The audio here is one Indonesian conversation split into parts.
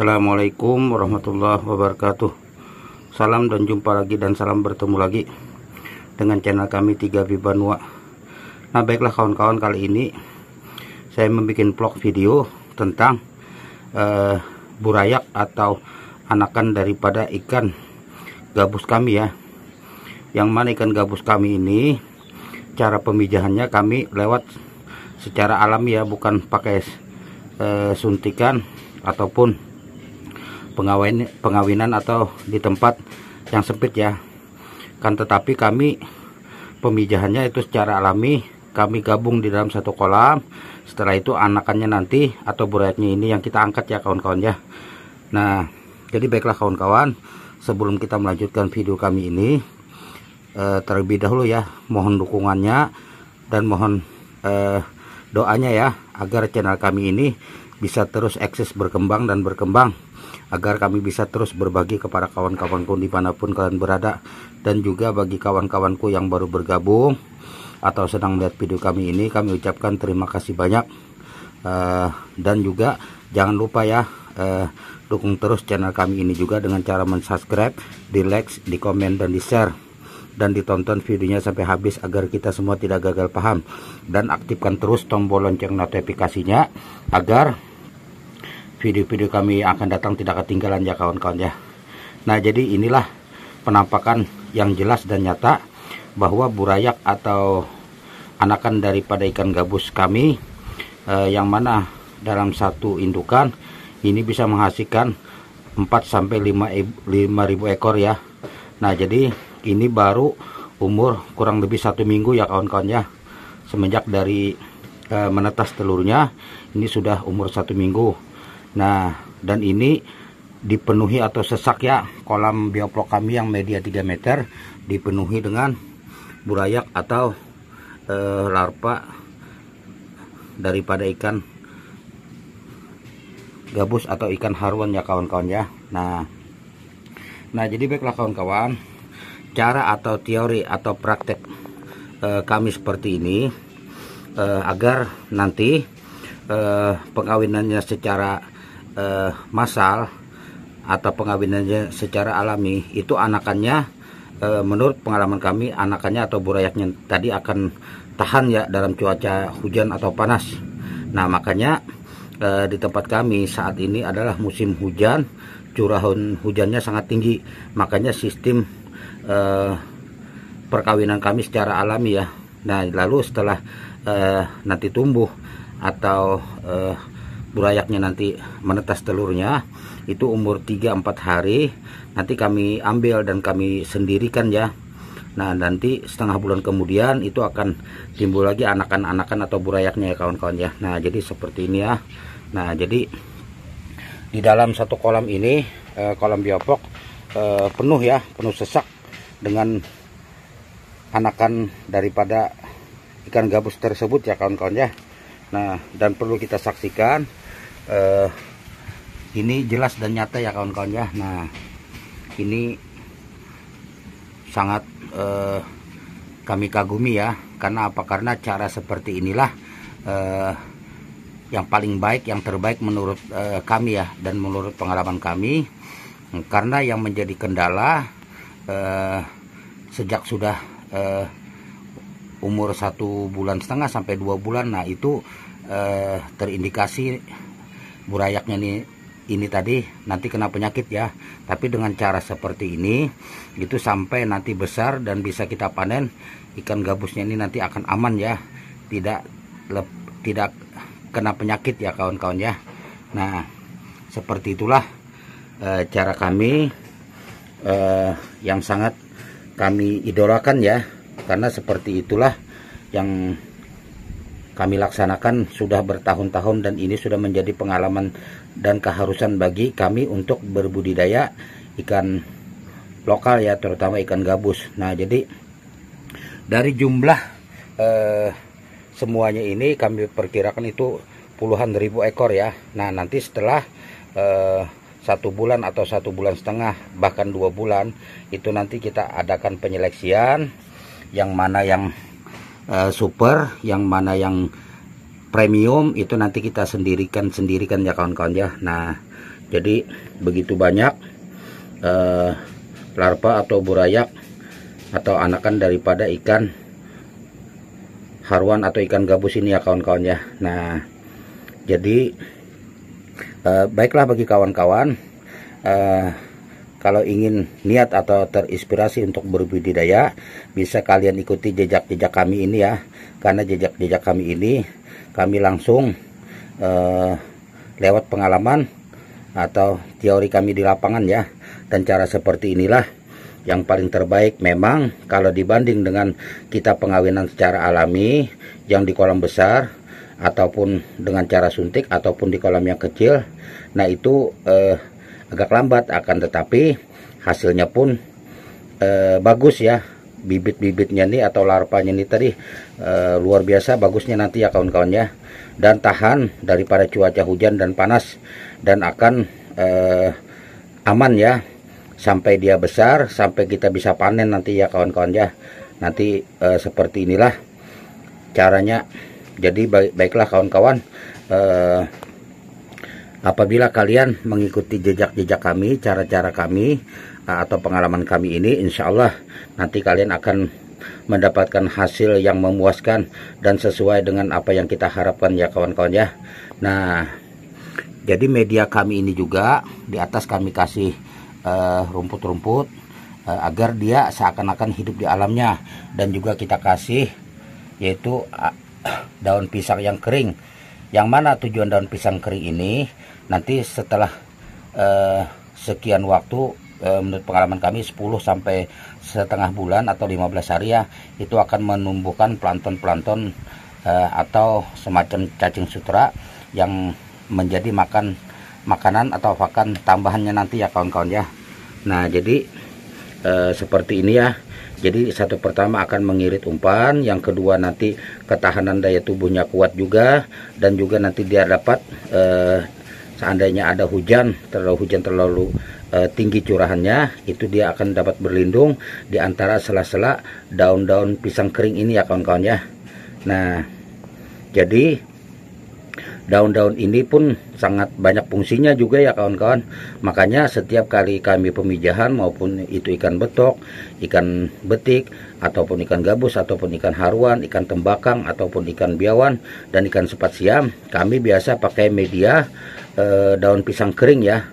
Assalamualaikum warahmatullahi wabarakatuh Salam dan jumpa lagi dan salam bertemu lagi Dengan channel kami 3 Vibanua Nah baiklah kawan-kawan kali ini Saya membuat vlog video tentang uh, Burayak atau anakan daripada ikan gabus kami ya Yang mana ikan gabus kami ini Cara pemijahannya kami lewat secara alami ya bukan pakai uh, suntikan ataupun pengawin pengawinan atau di tempat yang sempit ya kan tetapi kami pemijahannya itu secara alami kami gabung di dalam satu kolam setelah itu anakannya nanti atau burayatnya ini yang kita angkat ya kawan-kawan ya nah jadi baiklah kawan-kawan sebelum kita melanjutkan video kami ini eh, terlebih dahulu ya mohon dukungannya dan mohon eh, doanya ya agar channel kami ini bisa terus eksis berkembang dan berkembang agar kami bisa terus berbagi kepada kawan-kawanku dimanapun kalian berada dan juga bagi kawan-kawanku yang baru bergabung atau sedang melihat video kami ini kami ucapkan terima kasih banyak uh, dan juga jangan lupa ya uh, dukung terus channel kami ini juga dengan cara mensubscribe, di like, di komen dan di share dan ditonton videonya sampai habis agar kita semua tidak gagal paham dan aktifkan terus tombol lonceng notifikasinya agar video-video kami akan datang tidak ketinggalan ya kawan-kawan ya nah jadi inilah penampakan yang jelas dan nyata bahwa burayak atau anakan daripada ikan gabus kami eh, yang mana dalam satu indukan ini bisa menghasilkan 4 sampai 5 ribu ekor ya nah jadi ini baru umur kurang lebih satu minggu ya kawan-kawan ya semenjak dari e, menetas telurnya ini sudah umur satu minggu Nah, dan ini dipenuhi atau sesak ya kolam bioplok kami yang media 3 meter dipenuhi dengan burayak atau e, larva daripada ikan gabus atau ikan haruan ya kawan-kawan ya. Nah, nah jadi baiklah kawan-kawan cara atau teori atau praktek e, kami seperti ini e, agar nanti e, pengawinannya secara eh, masal atau pengawinannya secara alami itu anakannya eh, menurut pengalaman kami anakannya atau burayaknya tadi akan tahan ya dalam cuaca hujan atau panas nah makanya eh, di tempat kami saat ini adalah musim hujan curah hujannya sangat tinggi makanya sistem eh, perkawinan kami secara alami ya Nah lalu setelah uh, nanti tumbuh atau uh, burayaknya nanti menetas telurnya itu umur 3-4 hari nanti kami ambil dan kami sendirikan ya nah nanti setengah bulan kemudian itu akan timbul lagi anakan-anakan atau burayaknya ya kawan-kawan ya nah jadi seperti ini ya nah jadi di dalam satu kolam ini eh, kolam biopok eh, penuh ya penuh sesak dengan anakan daripada ikan gabus tersebut ya kawan-kawan ya Nah, dan perlu kita saksikan eh, ini jelas dan nyata ya kawan-kawan ya. Nah, ini sangat eh, kami kagumi ya. Karena apa? Karena cara seperti inilah eh, yang paling baik, yang terbaik menurut eh, kami ya dan menurut pengalaman kami. Karena yang menjadi kendala eh, sejak sudah eh, umur satu bulan setengah sampai dua bulan nah itu eh, terindikasi burayaknya ini ini tadi nanti kena penyakit ya tapi dengan cara seperti ini itu sampai nanti besar dan bisa kita panen ikan gabusnya ini nanti akan aman ya tidak lep, tidak kena penyakit ya kawan-kawan ya nah seperti itulah e, cara kami e, yang sangat kami idolakan ya karena seperti itulah yang kami laksanakan sudah bertahun-tahun dan ini sudah menjadi pengalaman dan keharusan bagi kami untuk berbudidaya ikan lokal ya terutama ikan gabus nah jadi dari jumlah eh, semuanya ini kami perkirakan itu puluhan ribu ekor ya nah nanti setelah eh, satu bulan atau satu bulan setengah bahkan dua bulan itu nanti kita adakan penyeleksian yang mana yang uh, super yang mana yang premium itu nanti kita sendirikan sendirikan ya kawan-kawan ya nah jadi begitu banyak uh, larva atau burayak atau anakan daripada ikan haruan atau ikan gabus ini ya kawan-kawan ya nah jadi uh, baiklah bagi kawan-kawan kalau ingin niat atau terinspirasi untuk berbudidaya bisa kalian ikuti jejak-jejak kami ini ya karena jejak-jejak kami ini kami langsung eh, lewat pengalaman atau teori kami di lapangan ya dan cara seperti inilah yang paling terbaik memang kalau dibanding dengan kita pengawinan secara alami yang di kolam besar ataupun dengan cara suntik ataupun di kolam yang kecil nah itu eh, agak lambat akan tetapi hasilnya pun eh, bagus ya bibit-bibitnya nih atau larpanya nih tadi eh, luar biasa bagusnya nanti ya kawan-kawan ya dan tahan daripada cuaca hujan dan panas dan akan eh, aman ya sampai dia besar sampai kita bisa panen nanti ya kawan-kawan ya nanti eh, seperti inilah caranya jadi baik baiklah kawan-kawan eh, Apabila kalian mengikuti jejak-jejak kami, cara-cara kami, uh, atau pengalaman kami ini, insya Allah nanti kalian akan mendapatkan hasil yang memuaskan dan sesuai dengan apa yang kita harapkan ya kawan-kawan ya. Nah, jadi media kami ini juga di atas kami kasih uh, rumput-rumput uh, uh, agar dia seakan-akan hidup di alamnya dan juga kita kasih yaitu uh, daun pisang yang kering yang mana tujuan daun pisang kering ini nanti setelah eh, sekian waktu eh, menurut pengalaman kami 10 sampai setengah bulan atau 15 hari ya itu akan menumbuhkan plankton-plankton eh, atau semacam cacing sutra yang menjadi makan makanan atau pakan tambahannya nanti ya kawan-kawan ya. Nah, jadi eh, seperti ini ya jadi satu pertama akan mengirit umpan, yang kedua nanti ketahanan daya tubuhnya kuat juga dan juga nanti dia dapat eh, seandainya ada hujan, terlalu hujan terlalu eh, tinggi curahannya, itu dia akan dapat berlindung di antara sela-sela daun-daun pisang kering ini ya kawan-kawan ya. Nah, jadi daun-daun ini pun sangat banyak fungsinya juga ya kawan-kawan makanya setiap kali kami pemijahan maupun itu ikan betok ikan betik ataupun ikan gabus ataupun ikan haruan ikan tembakang ataupun ikan biawan dan ikan sepat siam kami biasa pakai media e, daun pisang kering ya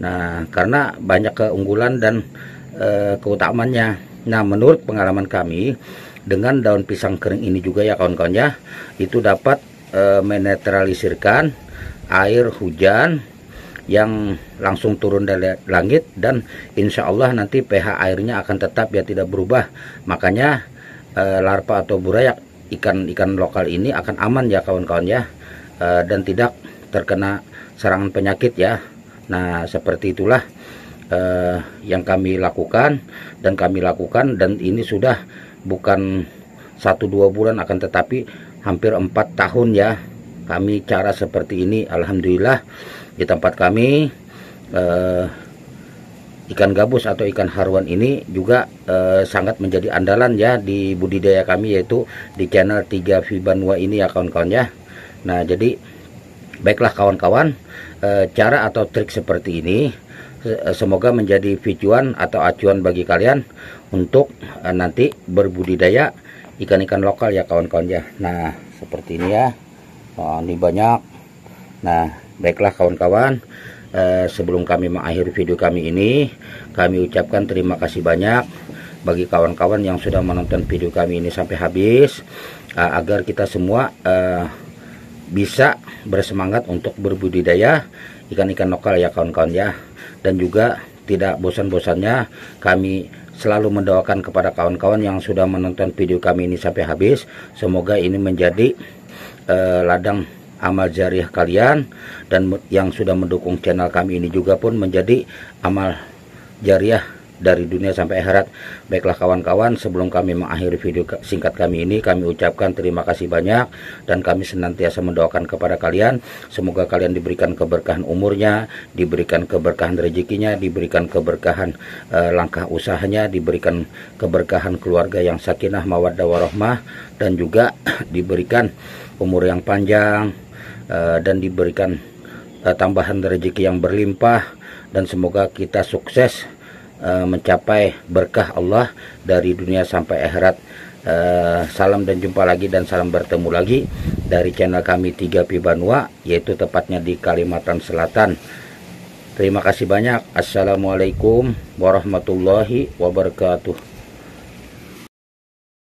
nah karena banyak keunggulan dan e, eh, keutamannya nah menurut pengalaman kami dengan daun pisang kering ini juga ya kawan-kawan ya itu dapat e, menetralisirkan air hujan yang langsung turun dari langit dan insya Allah nanti pH airnya akan tetap ya tidak berubah makanya e, larva atau burayak ikan-ikan lokal ini akan aman ya kawan-kawan ya e, dan tidak terkena serangan penyakit ya nah seperti itulah e, yang kami lakukan dan kami lakukan dan ini sudah bukan satu dua bulan akan tetapi hampir empat tahun ya kami cara seperti ini Alhamdulillah di tempat kami eh, ikan gabus atau ikan haruan ini juga eh, sangat menjadi andalan ya di budidaya kami yaitu di channel 3 Vibanwa ini ya kawan-kawan ya nah jadi baiklah kawan-kawan eh, cara atau trik seperti ini eh, semoga menjadi tujuan atau acuan bagi kalian untuk eh, nanti berbudidaya ikan-ikan lokal ya kawan-kawan ya nah seperti ini ya oh, ini banyak nah baiklah kawan-kawan eh, sebelum kami mengakhiri video kami ini kami ucapkan terima kasih banyak bagi kawan-kawan yang sudah menonton video kami ini sampai habis eh, agar kita semua eh, bisa bersemangat untuk berbudidaya ikan-ikan lokal ya kawan-kawan ya dan juga tidak bosan-bosannya kami selalu mendoakan kepada kawan-kawan yang sudah menonton video kami ini sampai habis. Semoga ini menjadi uh, ladang amal jariah kalian dan yang sudah mendukung channel kami ini juga pun menjadi amal jariah dari dunia sampai akhirat. Baiklah kawan-kawan, sebelum kami mengakhiri video singkat kami ini, kami ucapkan terima kasih banyak dan kami senantiasa mendoakan kepada kalian semoga kalian diberikan keberkahan umurnya, diberikan keberkahan rezekinya, diberikan keberkahan eh, langkah usahanya, diberikan keberkahan keluarga yang sakinah mawaddah warohmah dan juga diberikan umur yang panjang eh, dan diberikan eh, tambahan rezeki yang berlimpah dan semoga kita sukses Eh, mencapai berkah Allah dari dunia sampai akhirat. Uh, salam dan jumpa lagi dan salam bertemu lagi dari channel kami 3 Pibanua yaitu tepatnya di Kalimantan Selatan. Terima kasih banyak. Assalamualaikum warahmatullahi wabarakatuh.